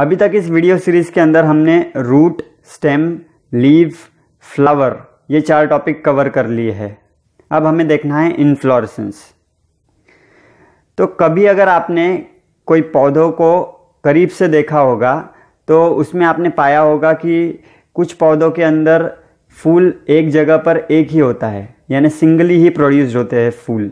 अभी तक इस वीडियो सीरीज़ के अंदर हमने रूट स्टेम लीव फ्लावर ये चार टॉपिक कवर कर लिए हैं अब हमें देखना है इन्फ्लोरेसेंस तो कभी अगर आपने कोई पौधों को करीब से देखा होगा तो उसमें आपने पाया होगा कि कुछ पौधों के अंदर फूल एक जगह पर एक ही होता है यानी सिंगली ही प्रोड्यूस्ड होते हैं फूल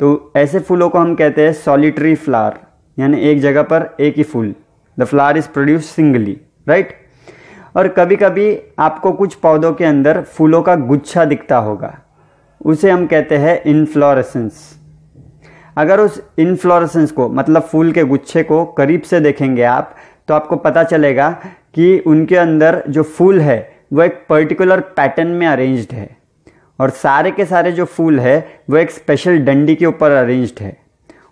तो ऐसे फूलों को हम कहते हैं सॉलिटरी फ्लावर यानी एक जगह पर एक ही फूल the flower is produce singly right और कभी कभी आपको कुछ पौधों के अंदर फूलों का गुच्छा दिखता होगा उसे हम कहते हैं इनफ्लोरेसेंस अगर उस इनफ्लोरेसेंस को मतलब फूल के गुच्छे को करीब से देखेंगे आप तो आपको पता चलेगा कि उनके अंदर जो फूल है वो एक पर्टिकुलर पैटर्न में अरेंज्ड है और सारे के सारे जो फूल है वो एक स्पेशल डंडी के ऊपर अरेंज्ड है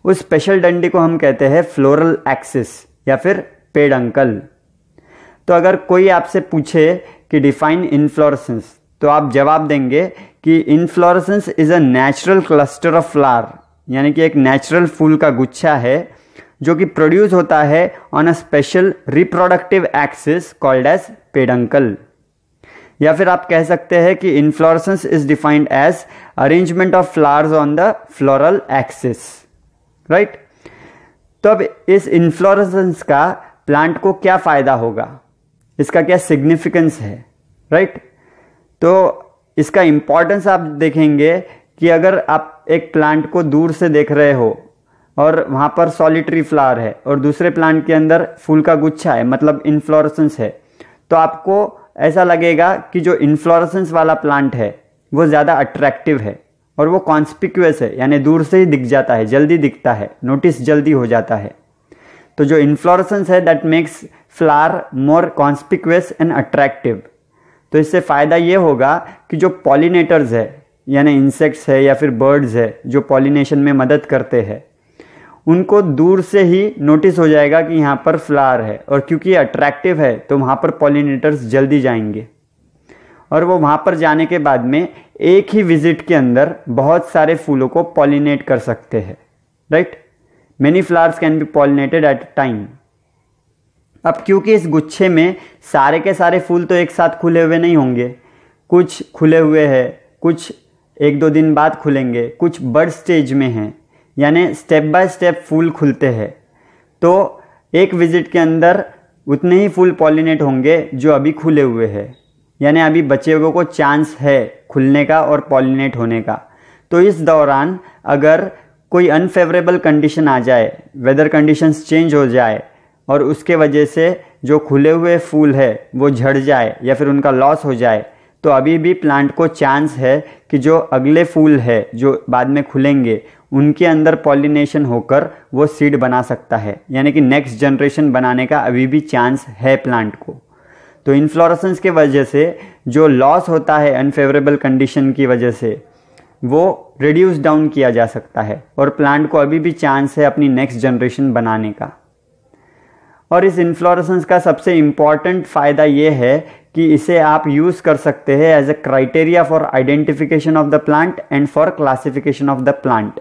उस स्पेशल डंडी को हम कहते हैं फ्लोरल एक्सिस या फिर पेड़ अंकल तो अगर कोई आपसे पूछे कि डिफाइन इन्फ्लोरसेंस तो आप जवाब देंगे कि inflorescence is a natural cluster of flower यानी कि एक नेचुरल फूल का गुच्छा है जो कि प्रोड्यूस होता है on a special reproductive axis called as peduncle या फिर आप कह सकते हैं कि inflorescence is defined as arrangement of flowers on the floral axis right तो अब इस इन्फ्लोरसेंस का प्लांट को क्या फ़ायदा होगा इसका क्या सिग्निफिकेंस है राइट तो इसका इम्पॉर्टेंस आप देखेंगे कि अगर आप एक प्लांट को दूर से देख रहे हो और वहाँ पर सॉलिटरी फ्लावर है और दूसरे प्लांट के अंदर फूल का गुच्छा है मतलब इन्फ्लोरसेंस है तो आपको ऐसा लगेगा कि जो इन्फ्लोरसेंस वाला प्लांट है वो ज़्यादा अट्रैक्टिव है और वो कॉन्स्पिक्यूस है यानी दूर से ही दिख जाता है जल्दी दिखता है नोटिस जल्दी हो जाता है तो जो इन्फ्लोरसेंस है that makes flower more conspicuous and attractive तो इससे फ़ायदा ये होगा कि जो पॉलिनेटर्स है यानी इंसेक्ट्स है या फिर बर्ड्स है जो पॉलिनेशन में मदद करते हैं उनको दूर से ही नोटिस हो जाएगा कि यहाँ पर फ्लावर है और क्योंकि ये अट्रैक्टिव है तो वहाँ पर पॉलिनेटर्स जल्दी जाएंगे और वो वहाँ पर जाने के बाद में एक ही विजिट के अंदर बहुत सारे फूलों को पॉलिनेट कर सकते हैं right many flowers can be pollinated at time अब क्योंकि इस गुच्छे में सारे के सारे फूल तो एक साथ खुले हुए नहीं होंगे कुछ खुले हुए हैं कुछ एक दो दिन बाद खुलेंगे कुछ बर्ड स्टेज में हैं यानी स्टेप बाय स्टेप फूल खुलते हैं तो एक विजिट के अंदर उतने ही फूल पॉलिनेट होंगे जो अभी खुले हुए हैं यानी अभी बचे हुए को चांस है खुलने का और पॉलिनेट होने का तो इस दौरान अगर कोई अनफेवरेबल कंडीशन आ जाए वेदर कंडीशंस चेंज हो जाए और उसके वजह से जो खुले हुए फूल है वो झड़ जाए या फिर उनका लॉस हो जाए तो अभी भी प्लांट को चांस है कि जो अगले फूल है जो बाद में खुलेंगे उनके अंदर पॉलिनेशन होकर वो सीड बना सकता है यानी कि नेक्स्ट जनरेशन बनाने का अभी भी चांस है प्लांट को तो इन्फ्लोरसेंस के वजह से जो लॉस होता है अनफेवरेबल कंडीशन की वजह से वो रिड्यूस डाउन किया जा सकता है और प्लांट को अभी भी चांस है अपनी नेक्स्ट जनरेशन बनाने का और इस इन्फ्लोरसेंस का सबसे इम्पॉर्टेंट फ़ायदा ये है कि इसे आप यूज़ कर सकते हैं as a criteria for identification of the plant and for classification of the plant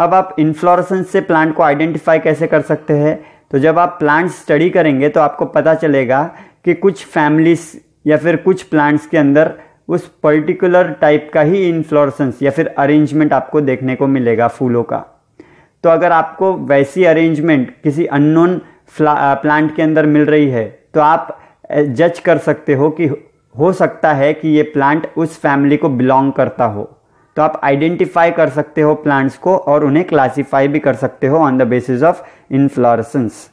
अब आप इन्फ्लोरसेंस से प्लांट को आइडेंटिफाई कैसे कर सकते हैं तो जब आप प्लांट स्टडी करेंगे तो आपको पता चलेगा कि कुछ फैमिलीज या फिर कुछ प्लांट्स के अंदर उस पर्टिकुलर टाइप का ही इन्फ्लोरसेंस या फिर अरेंजमेंट आपको देखने को मिलेगा फूलों का तो अगर आपको वैसी अरेंजमेंट किसी अननोन प्लांट के अंदर मिल रही है तो आप जज कर सकते हो कि हो सकता है कि ये प्लांट उस फैमिली को बिलोंग करता हो तो आप आइडेंटिफाई कर सकते हो प्लांट्स को और उन्हें क्लासिफाई भी कर सकते हो on the basis of inflorescence